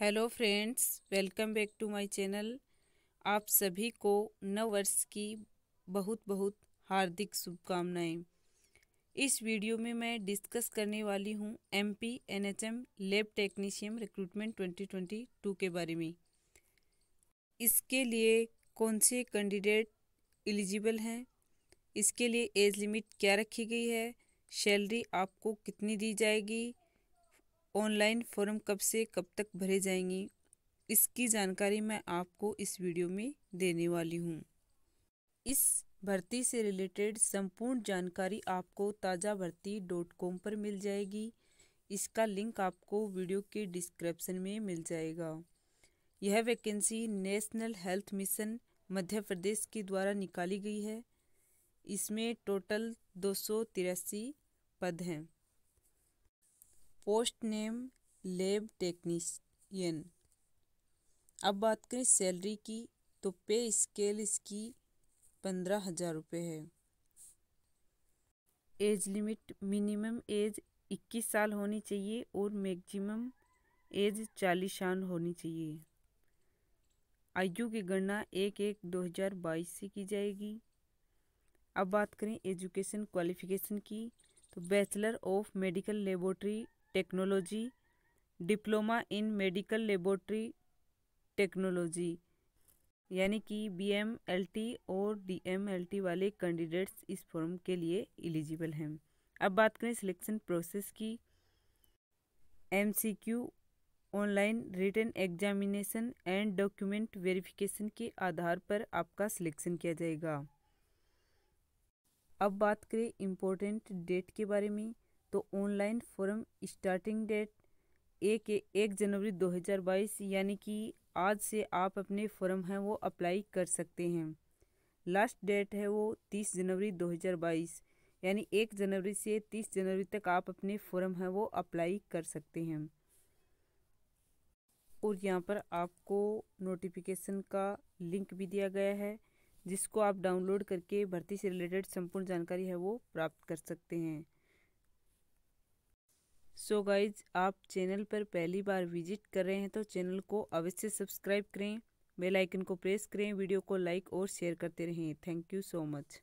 hello friends welcome back to my channel आप सभी को नव वर्ष की बहुत बहुत हार्दिक शुभकामनाएं इस वीडियो में मैं डिस्कस करने वाली हूं MP NHM lab technician recruitment 2022 के बारे में इसके लिए कौन से कैंडिडेट एलिजिबल हैं इसके लिए एज लिमिट क्या रखी गई है सैलरी आपको कितनी दी जाएगी ऑनलाइन फॉर्म कब से कब तक भरे जाएंगी इसकी जानकारी मैं आपको इस वीडियो में देने वाली हूँ इस भर्ती से रिलेटेड संपूर्ण जानकारी आपको ताज़ा भर्ती डॉट कॉम पर मिल जाएगी इसका लिंक आपको वीडियो के डिस्क्रिप्शन में मिल जाएगा यह vacancy national health mission Madhya Pradesh के द्वारा निकाली गई है इसमें टोटल दो पद हैं पोस्ट नेम लेब टेक्नीशियन अब बात करें सैलरी की तो पे स्केल इसकी पंद्रह हज़ार रुपये है एज लिमिट मिनिमम एज इक्कीस साल होनी चाहिए और मैक्सिमम एज चालीस साल होनी चाहिए आयु की गणना एक एक दो हज़ार बाईस से की जाएगी अब बात करें एजुकेशन क्वालिफिकेशन की तो bachelor of medical laboratory technology diploma in medical laboratory technology यानी कि बी एम एल टी और डी एम एल टी वाले कैंडिडेट्स इस फॉर्म के लिए एलिजिबल हैं अब बात करें सिलेक्शन प्रोसेस की M C Q online written examination and document verification के आधार पर आपका सिलेक्शन किया जाएगा अब बात करें इम्पोर्टेंट डेट के बारे में तो ऑनलाइन फॉर्म स्टार्टिंग डेट एक एक जनवरी 2022 यानी कि आज से आप अपने फॉर्म हैं वो अप्लाई कर सकते हैं लास्ट डेट है वो 30 जनवरी 2022 यानी एक जनवरी से 30 जनवरी तक आप अपने फॉर्म हैं वो अप्लाई कर सकते हैं और यहाँ पर आपको नोटिफिकेशन का लिंक भी दिया गया है जिसको आप डाउनलोड करके भर्ती से रिलेटेड संपूर्ण जानकारी है वो प्राप्त कर सकते हैं सो so गाइज आप चैनल पर पहली बार विजिट कर रहे हैं तो चैनल को अवश्य सब्सक्राइब करें बेल आइकन को प्रेस करें वीडियो को लाइक और शेयर करते रहें थैंक यू सो मच